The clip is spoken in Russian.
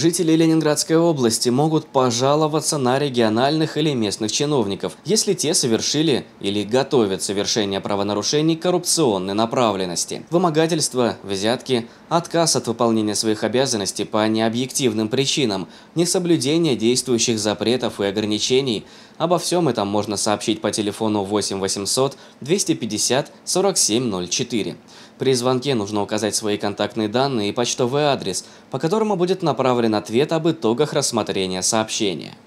Жители Ленинградской области могут пожаловаться на региональных или местных чиновников, если те совершили или готовят совершение правонарушений коррупционной направленности. Вымогательство, взятки, отказ от выполнения своих обязанностей по необъективным причинам, несоблюдение действующих запретов и ограничений. Обо всем этом можно сообщить по телефону 8 800 250 4704. При звонке нужно указать свои контактные данные и почтовый адрес, по которому будет направлен ответ об итогах рассмотрения сообщения.